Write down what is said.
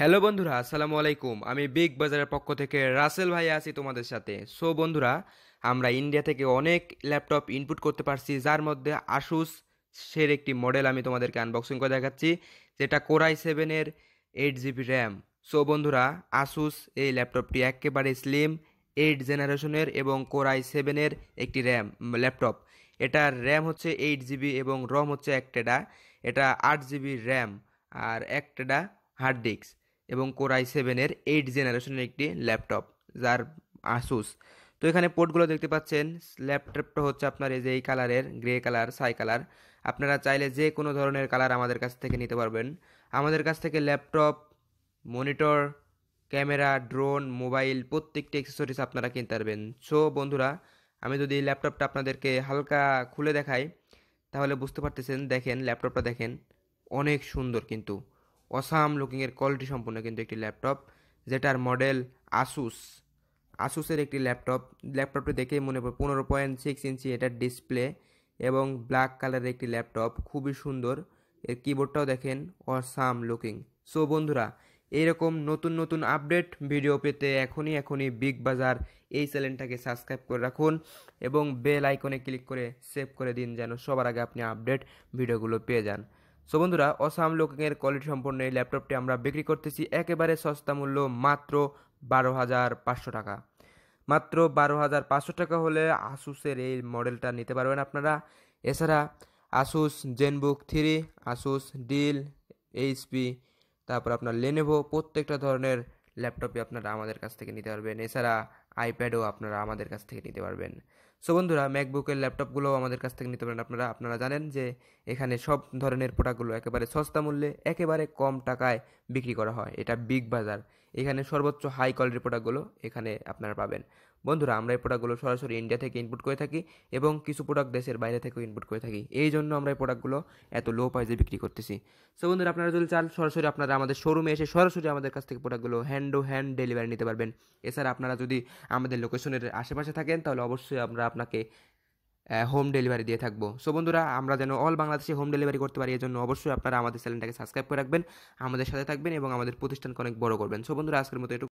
hello বন্ধুরা আসসালামু আলাইকুম আমি বিগ বাজারের পক্ষ থেকে রাসেল ভাই আছি তোমাদের সাথে সো বন্ধুরা আমরা ইন্ডিয়া থেকে অনেক ল্যাপটপ ইনপুট করতে পারছি যার মধ্যে আসুস সের একটি মডেল আমি তোমাদেরকে আনবক্সিং করে দেখাচ্ছি যেটা কোরাই সেভেনের এইট জিবি র্যাম সো বন্ধুরা আসুস এই ল্যাপটপটি একেবারে স্লিম এইট জেনারেশনের এবং কোরাই সেভেনের একটি র্যাম ল্যাপটপ এটার র্যাম হচ্ছে এইট জিবি এবং রম হচ্ছে এক টেডা এটা আট জিবি র্যাম আর এক টেডা হার্ড ডিস্ক এবং কোর আই সেভেনের এইট জেনারেশনের একটি ল্যাপটপ যার আসুস তো এখানে পোর্টগুলো দেখতে পাচ্ছেন ল্যাপটপটা হচ্ছে আপনার এই যে এই কালারের গ্রে কালার সাই কালার আপনারা চাইলে যে কোনো ধরনের কালার আমাদের কাছ থেকে নিতে পারবেন আমাদের কাছ থেকে laptop monitor camera drone mobile প্রত্যেকটি অ্যাক্সেসরিজ আপনারা কিনতে পারবেন সো বন্ধুরা আমি যদি ল্যাপটপটা আপনাদেরকে হালকা খুলে দেখাই তাহলে বুঝতে পারতেছেন দেখেন ল্যাপটপটা দেখেন অনেক সুন্দর কিন্তু অসাম লুকিংয়ের কোয়ালিটি সম্পূর্ণ কিন্তু একটি ল্যাপটপ যেটার মডেল আসুস আসুসের একটি ল্যাপটপ ল্যাপটপটি দেখেই মনে পড়ে পনেরো পয়েন্ট সিক্স ইঞ্চি এটার ডিসপ্লে এবং ব্ল্যাক কালারের একটি ল্যাপটপ খুবই সুন্দর এর কিবোর্ডটাও দেখেন অসাম লুকিং সো বন্ধুরা এইরকম নতুন নতুন আপডেট ভিডিও পেতে এখনই এখনই বিগ বাজার এই চ্যানেলটাকে সাবস্ক্রাইব করে রাখুন এবং বেল আইকনে ক্লিক করে সেভ করে দিন যেন সবার আগে আপনি আপডেট ভিডিওগুলো পেয়ে যান সো বন্ধুরা অসাম লোকিংয়ের কোয়ালিটি সম্পন্ন এই ল্যাপটপটি আমরা বিক্রি করতেছি একেবারে সস্তা মূল্য মাত্র বারো হাজার পাঁচশো টাকা মাত্র বারো হাজার পাঁচশো টাকা হলে আসুসের এই মডেলটা নিতে পারবেন আপনারা এছাড়া Asus Zenbook three Asus Dell HP তারপর আপনার লেনেভো প্রত্যেকটা ধরনের ল্যাপটপই আপনারা আমাদের কাছ থেকে নিতে পারবেন এছাড়া আইপ্যাডও আপনারা আমাদের কাছ থেকে নিতে পারবেন সো বন্ধুরা ম্যাকবুকের ল্যাপটপগুলোও আমাদের কাছ থেকে নিতে পারেন আপনারা আপনারা জানেন যে এখানে সব ধরনের প্রোডাক্টগুলো একেবারে সস্তা মূল্যে একেবারে কম টাকায় বিক্রি করা হয় এটা বিগ বাজার এখানে সর্বোচ্চ হাই কোয়ালিটির প্রোডাক্টগুলো এখানে আপনারা পাবেন বন্ধুরা আমরা এই প্রোডাক্টগুলো সরাসরি ইন্ডিয়া থেকে ইনপুট করে থাকি এবং কিছু প্রোডাক্ট দেশের বাইরে থেকেও ইনপুট করে থাকি এই জন্য আমরা এই প্রোডাক্টগুলো এত লো প্রাইসে বিক্রি করতেছি সো বন্ধুরা আপনারা যদি চান সরাসরি আপনারা আমাদের শোরুমে এসে সরাসরি আমাদের কাছ থেকে প্রোডাক্টগুলো হ্যান্ড টু হ্যান্ড ডেলিভারি নিতে পারবেন এছাড়া আপনারা যদি আমাদের লোকেশনের আশেপাশে থাকেন তাহলে অবশ্যই আমরা আপনাকে হোম ডেলিভারি দিয়ে থাকবো সো বন্ধুরা আমরা যেন অল বাংলাদেশে হোম ডেলিভারি করতে পারি জন্য অবশ্যই আপনারা আমাদের চ্যানেলটাকে সাবস্ক্রাইব করে রাখবেন আমাদের সাথে থাকবেন এবং আমাদের প্রতিষ্ঠানকে অনেক বড় করবেন সো বন্ধুরা আজকের মতো